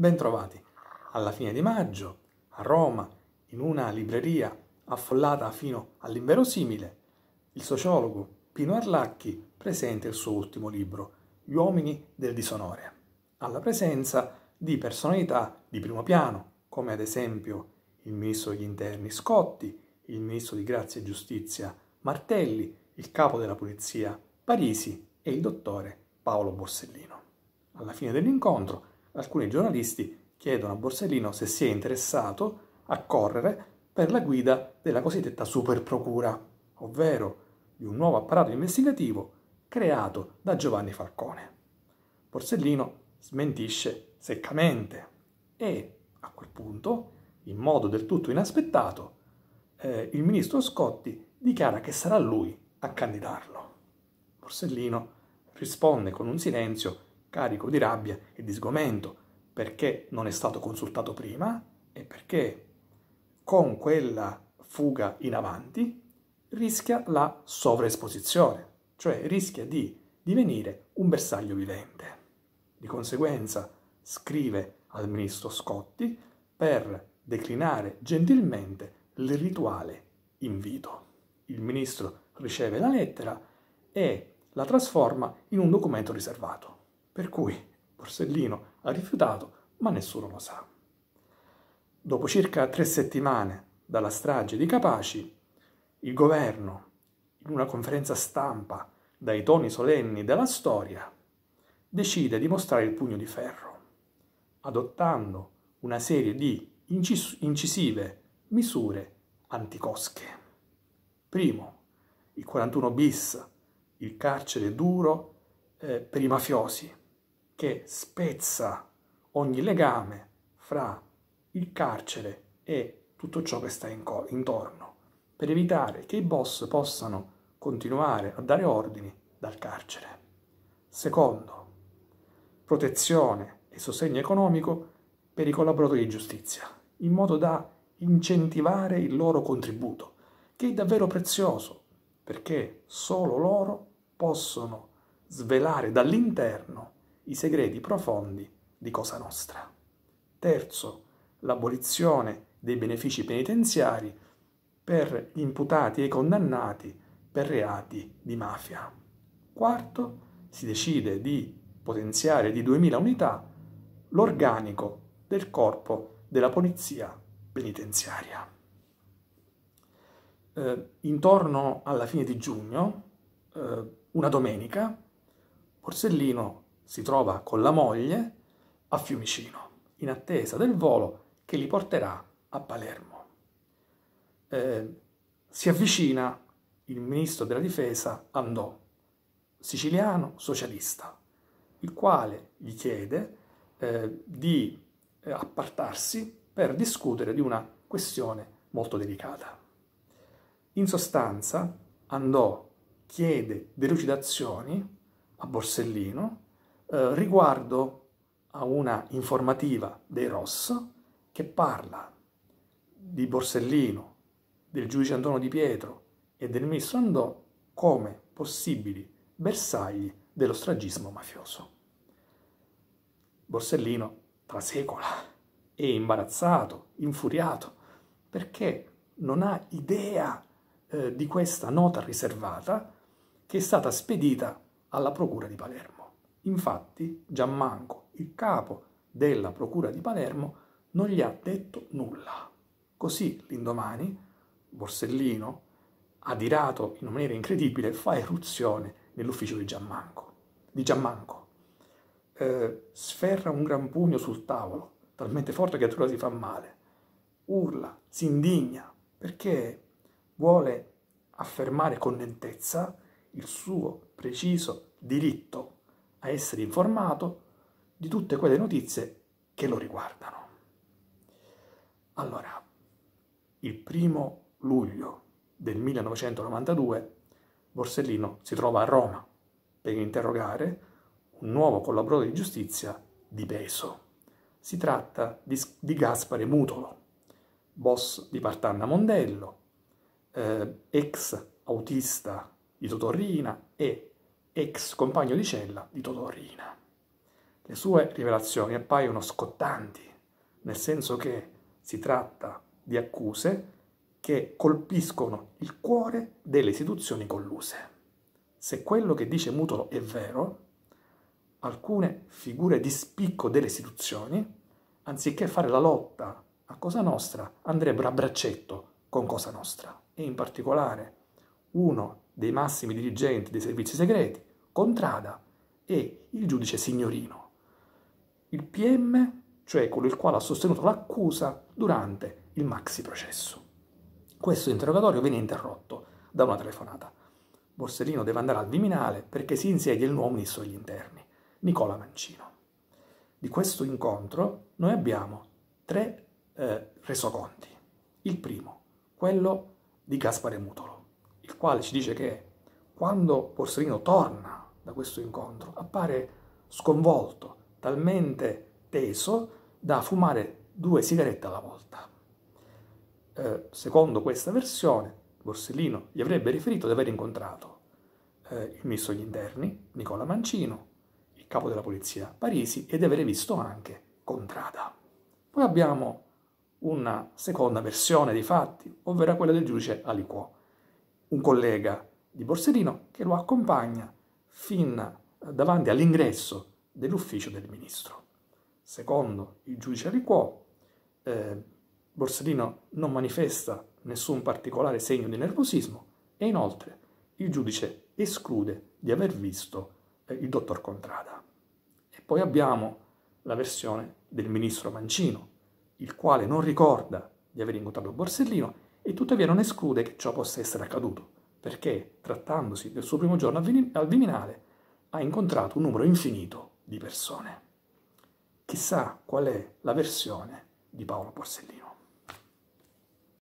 Bentrovati. Alla fine di maggio, a Roma, in una libreria affollata fino all'inverosimile, il sociologo Pino Arlacchi presenta il suo ultimo libro, Gli uomini del disonore, alla presenza di personalità di primo piano, come ad esempio il ministro degli interni Scotti, il ministro di Grazia e Giustizia Martelli, il capo della polizia Parisi e il dottore Paolo Borsellino. Alla fine dell'incontro alcuni giornalisti chiedono a Borsellino se sia interessato a correre per la guida della cosiddetta superprocura, ovvero di un nuovo apparato investigativo creato da Giovanni Falcone. Borsellino smentisce seccamente e a quel punto, in modo del tutto inaspettato, eh, il ministro Scotti dichiara che sarà lui a candidarlo. Borsellino risponde con un silenzio carico di rabbia e di sgomento, perché non è stato consultato prima e perché con quella fuga in avanti rischia la sovraesposizione, cioè rischia di divenire un bersaglio vivente. Di conseguenza scrive al ministro Scotti per declinare gentilmente il rituale invito. Il ministro riceve la lettera e la trasforma in un documento riservato per cui Borsellino ha rifiutato, ma nessuno lo sa. Dopo circa tre settimane dalla strage di Capaci, il governo, in una conferenza stampa dai toni solenni della storia, decide di mostrare il pugno di ferro, adottando una serie di incis incisive misure anticosche. Primo, il 41 bis, il carcere duro eh, per i mafiosi, che spezza ogni legame fra il carcere e tutto ciò che sta intorno, per evitare che i boss possano continuare a dare ordini dal carcere. Secondo, protezione e sostegno economico per i collaboratori di giustizia, in modo da incentivare il loro contributo, che è davvero prezioso, perché solo loro possono svelare dall'interno i segreti profondi di Cosa Nostra. Terzo, l'abolizione dei benefici penitenziari per gli imputati e i condannati per reati di mafia. Quarto, si decide di potenziare di 2000 unità l'organico del corpo della polizia penitenziaria. Eh, intorno alla fine di giugno, eh, una domenica, Borsellino si trova con la moglie a Fiumicino, in attesa del volo che li porterà a Palermo. Eh, si avvicina il ministro della difesa Andò, siciliano socialista, il quale gli chiede eh, di eh, appartarsi per discutere di una questione molto delicata. In sostanza, Andò chiede delucidazioni a Borsellino eh, riguardo a una informativa dei Ross che parla di Borsellino, del giudice Antonio Di Pietro e del ministro Andò come possibili bersagli dello stragismo mafioso. Borsellino trasecola, è imbarazzato, infuriato, perché non ha idea eh, di questa nota riservata che è stata spedita alla Procura di Palermo. Infatti Giammanco, il capo della procura di Palermo, non gli ha detto nulla. Così l'indomani Borsellino, adirato in maniera incredibile, fa eruzione nell'ufficio di Giammanco. Di Giammanco. Eh, sferra un gran pugno sul tavolo, talmente forte che a addirittura si fa male. Urla, si indigna, perché vuole affermare con lentezza il suo preciso diritto a essere informato di tutte quelle notizie che lo riguardano. Allora, il primo luglio del 1992 Borsellino si trova a Roma per interrogare un nuovo collaboratore di giustizia di peso. Si tratta di, di Gaspare Mutolo, boss di Partanna Mondello, eh, ex autista di Totorrina e ex compagno di cella di Totorina. Le sue rivelazioni appaiono scottanti, nel senso che si tratta di accuse che colpiscono il cuore delle istituzioni colluse. Se quello che dice Mutolo è vero, alcune figure di spicco delle istituzioni, anziché fare la lotta a Cosa Nostra, andrebbero a braccetto con Cosa Nostra e in particolare uno dei massimi dirigenti dei servizi segreti, Contrada e il giudice signorino. Il PM, cioè quello il quale ha sostenuto l'accusa durante il maxi processo. Questo interrogatorio viene interrotto da una telefonata. Borsellino deve andare al Viminale perché si insiede il nuovo ministro degli interni, Nicola Mancino. Di questo incontro noi abbiamo tre eh, resoconti. Il primo, quello di Gaspare Mutolo, il quale ci dice che quando Borsellino torna da questo incontro, appare sconvolto, talmente teso da fumare due sigarette alla volta. Eh, secondo questa versione, Borsellino gli avrebbe riferito di aver incontrato eh, il ministro degli interni, Nicola Mancino, il capo della polizia Parisi e di aver visto anche Contrada. Poi abbiamo una seconda versione dei fatti, ovvero quella del giudice Aliquò, un collega di Borsellino che lo accompagna fin eh, davanti all'ingresso dell'ufficio del ministro. Secondo il giudice Riquò, eh, Borsellino non manifesta nessun particolare segno di nervosismo e inoltre il giudice esclude di aver visto eh, il dottor Contrada. E poi abbiamo la versione del ministro Mancino, il quale non ricorda di aver incontrato Borsellino e tuttavia non esclude che ciò possa essere accaduto perché trattandosi del suo primo giorno al Viminale ha incontrato un numero infinito di persone. Chissà qual è la versione di Paolo Borsellino.